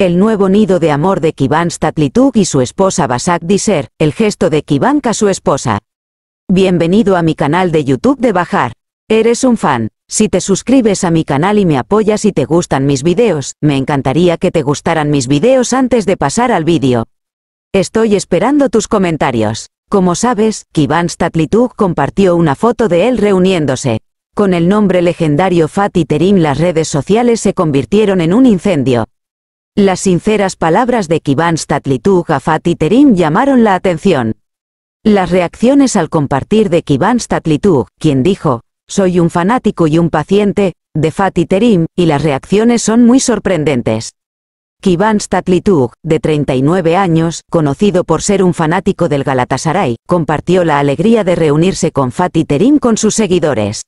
el nuevo nido de amor de Kivan Statlituk y su esposa Basak Diser, el gesto de a su esposa. Bienvenido a mi canal de YouTube de Bajar. Eres un fan. Si te suscribes a mi canal y me apoyas y te gustan mis videos, me encantaría que te gustaran mis videos antes de pasar al vídeo. Estoy esperando tus comentarios. Como sabes, Kivan Statlituk compartió una foto de él reuniéndose. Con el nombre legendario Fatih Terim las redes sociales se convirtieron en un incendio. Las sinceras palabras de Kivan Statlitug a Fatih Terim llamaron la atención. Las reacciones al compartir de Kivan Statlitug, quien dijo, soy un fanático y un paciente, de Fatih Terim, y las reacciones son muy sorprendentes. Kivan Statlitug, de 39 años, conocido por ser un fanático del Galatasaray, compartió la alegría de reunirse con Fatih Terim con sus seguidores.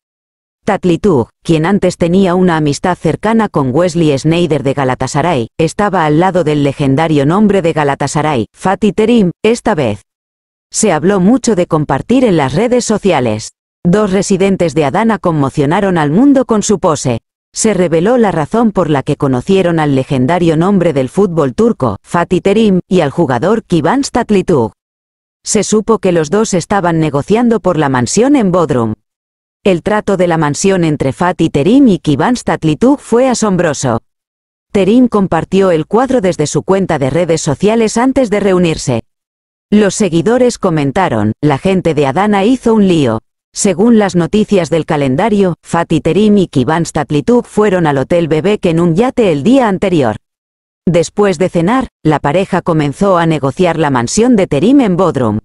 Tatlitug, quien antes tenía una amistad cercana con Wesley Snyder de Galatasaray, estaba al lado del legendario nombre de Galatasaray, Fatih Terim, esta vez. Se habló mucho de compartir en las redes sociales. Dos residentes de Adana conmocionaron al mundo con su pose. Se reveló la razón por la que conocieron al legendario nombre del fútbol turco, Fatih Terim, y al jugador Kıvanç Tatlitug. Se supo que los dos estaban negociando por la mansión en Bodrum. El trato de la mansión entre Fatih Terim y Kivan fue asombroso. Terim compartió el cuadro desde su cuenta de redes sociales antes de reunirse. Los seguidores comentaron, la gente de Adana hizo un lío. Según las noticias del calendario, Fati Terim y Kivan fueron al Hotel Bebek en un yate el día anterior. Después de cenar, la pareja comenzó a negociar la mansión de Terim en Bodrum.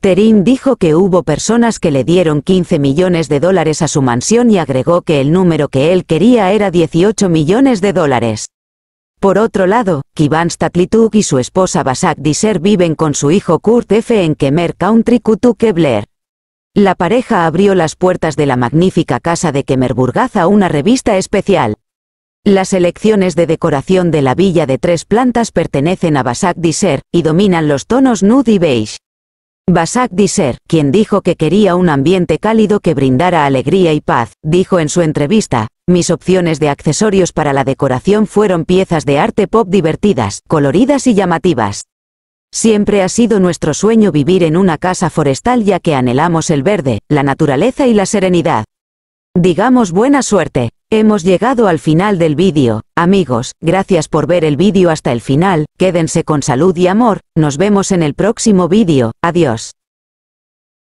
Terim dijo que hubo personas que le dieron 15 millones de dólares a su mansión y agregó que el número que él quería era 18 millones de dólares. Por otro lado, Kivan Statlituk y su esposa Basak Disser viven con su hijo Kurt F. en Kemer Country Blair. La pareja abrió las puertas de la magnífica casa de Kemerburgaz a una revista especial. Las elecciones de decoración de la villa de tres plantas pertenecen a Basak Disser, y dominan los tonos nude y beige. Basak Disser, quien dijo que quería un ambiente cálido que brindara alegría y paz, dijo en su entrevista, mis opciones de accesorios para la decoración fueron piezas de arte pop divertidas, coloridas y llamativas. Siempre ha sido nuestro sueño vivir en una casa forestal ya que anhelamos el verde, la naturaleza y la serenidad. Digamos buena suerte. Hemos llegado al final del vídeo, amigos, gracias por ver el vídeo hasta el final, quédense con salud y amor, nos vemos en el próximo vídeo, adiós.